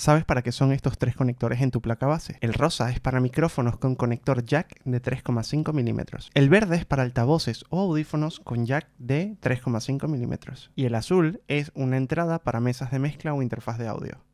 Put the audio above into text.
¿Sabes para qué son estos tres conectores en tu placa base? El rosa es para micrófonos con conector jack de 3,5 milímetros. El verde es para altavoces o audífonos con jack de 3,5 milímetros. Y el azul es una entrada para mesas de mezcla o interfaz de audio.